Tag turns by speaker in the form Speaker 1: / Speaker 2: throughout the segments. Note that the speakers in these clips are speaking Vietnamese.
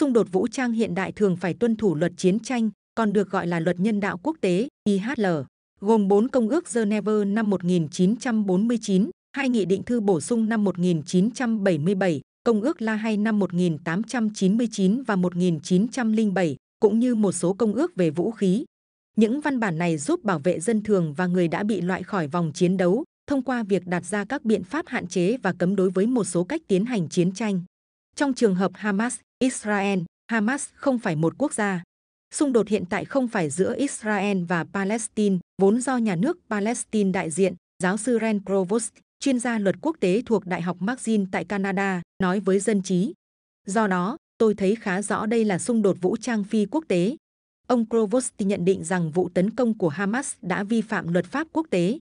Speaker 1: Xung đột vũ trang hiện đại thường phải tuân thủ luật chiến tranh, còn được gọi là luật nhân đạo quốc tế IHL, gồm 4 công ước Geneva năm 1949, hai nghị định thư bổ sung năm 1977, công ước La Hay năm 1899 và 1907, cũng như một số công ước về vũ khí. Những văn bản này giúp bảo vệ dân thường và người đã bị loại khỏi vòng chiến đấu thông qua việc đặt ra các biện pháp hạn chế và cấm đối với một số cách tiến hành chiến tranh. Trong trường hợp Hamas, Israel, Hamas không phải một quốc gia. Xung đột hiện tại không phải giữa Israel và Palestine, vốn do nhà nước Palestine đại diện, giáo sư Ren Provost, chuyên gia luật quốc tế thuộc Đại học McGill tại Canada, nói với dân trí. Do đó, tôi thấy khá rõ đây là xung đột vũ trang phi quốc tế. Ông Provost nhận định rằng vụ tấn công của Hamas đã vi phạm luật pháp quốc tế.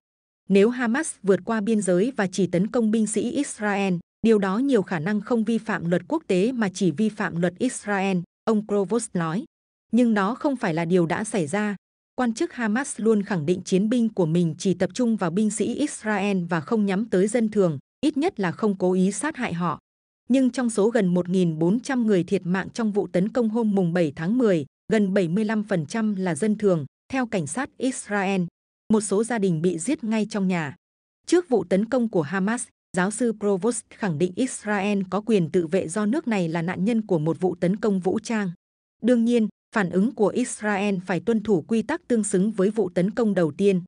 Speaker 1: Nếu Hamas vượt qua biên giới và chỉ tấn công binh sĩ Israel, Điều đó nhiều khả năng không vi phạm luật quốc tế mà chỉ vi phạm luật Israel, ông Provost nói. Nhưng nó không phải là điều đã xảy ra. Quan chức Hamas luôn khẳng định chiến binh của mình chỉ tập trung vào binh sĩ Israel và không nhắm tới dân thường, ít nhất là không cố ý sát hại họ. Nhưng trong số gần 1.400 người thiệt mạng trong vụ tấn công hôm mùng 7 tháng 10, gần 75% là dân thường, theo cảnh sát Israel. Một số gia đình bị giết ngay trong nhà. Trước vụ tấn công của Hamas, giáo sư Provost khẳng định Israel có quyền tự vệ do nước này là nạn nhân của một vụ tấn công vũ trang. Đương nhiên, phản ứng của Israel phải tuân thủ quy tắc tương xứng với vụ tấn công đầu tiên.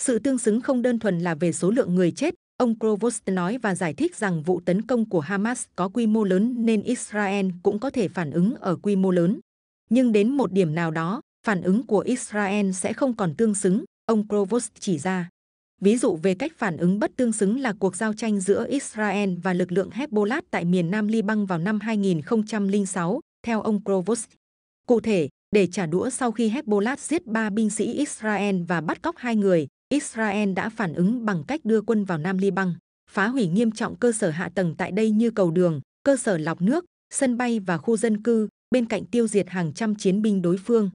Speaker 1: Sự tương xứng không đơn thuần là về số lượng người chết, ông Provost nói và giải thích rằng vụ tấn công của Hamas có quy mô lớn nên Israel cũng có thể phản ứng ở quy mô lớn. Nhưng đến một điểm nào đó, phản ứng của Israel sẽ không còn tương xứng, ông Provost chỉ ra ví dụ về cách phản ứng bất tương xứng là cuộc giao tranh giữa Israel và lực lượng Hezbollah tại miền Nam Liban vào năm 2006, theo ông Provost. Cụ thể, để trả đũa sau khi Hezbollah giết ba binh sĩ Israel và bắt cóc hai người, Israel đã phản ứng bằng cách đưa quân vào Nam Liban, phá hủy nghiêm trọng cơ sở hạ tầng tại đây như cầu đường, cơ sở lọc nước, sân bay và khu dân cư, bên cạnh tiêu diệt hàng trăm chiến binh đối phương.